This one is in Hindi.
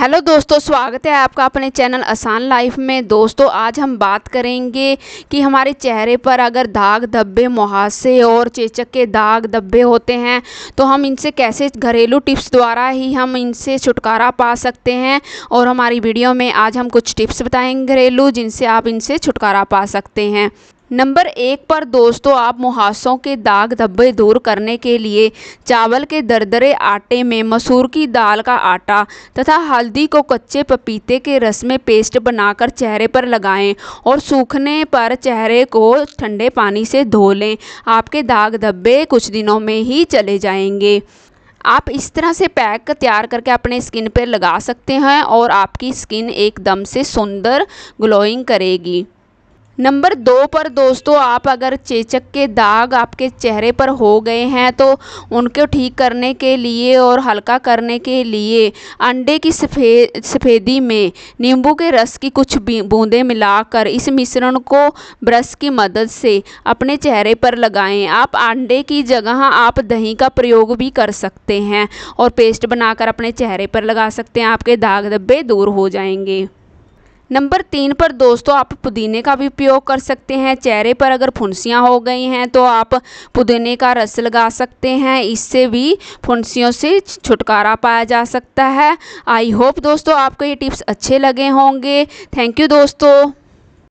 हेलो दोस्तों स्वागत है आपका अपने चैनल आसान लाइफ में दोस्तों आज हम बात करेंगे कि हमारे चेहरे पर अगर दाग धब्बे मुहासे और चेचक के दाग धब्बे होते हैं तो हम इनसे कैसे घरेलू टिप्स द्वारा ही हम इनसे छुटकारा पा सकते हैं और हमारी वीडियो में आज हम कुछ टिप्स बताएंगे घरेलू जिनसे आप इनसे छुटकारा पा सकते हैं नंबर एक पर दोस्तों आप मुहासों के दाग धब्बे दूर करने के लिए चावल के दरदरे आटे में मसूर की दाल का आटा तथा हल्दी को कच्चे पपीते के रस में पेस्ट बनाकर चेहरे पर लगाएं और सूखने पर चेहरे को ठंडे पानी से धो लें आपके दाग धब्बे कुछ दिनों में ही चले जाएंगे आप इस तरह से पैक तैयार करके अपने स्किन पर लगा सकते हैं और आपकी स्किन एकदम से सुंदर ग्लोइंग करेगी नंबर दो पर दोस्तों आप अगर चेचक के दाग आपके चेहरे पर हो गए हैं तो उनको ठीक करने के लिए और हल्का करने के लिए अंडे की सफ़ेद सफ़ेदी में नींबू के रस की कुछ बूंदें मिलाकर इस मिश्रण को ब्रश की मदद से अपने चेहरे पर लगाएं आप अंडे की जगह आप दही का प्रयोग भी कर सकते हैं और पेस्ट बनाकर अपने चेहरे पर लगा सकते हैं आपके दाग धब्बे दूर हो जाएंगे नंबर तीन पर दोस्तों आप पुदीने का भी उपयोग कर सकते हैं चेहरे पर अगर फुंसियाँ हो गई हैं तो आप पुदीने का रस लगा सकते हैं इससे भी फुंसियों से छुटकारा पाया जा सकता है आई होप दोस्तों आपको ये टिप्स अच्छे लगे होंगे थैंक यू दोस्तों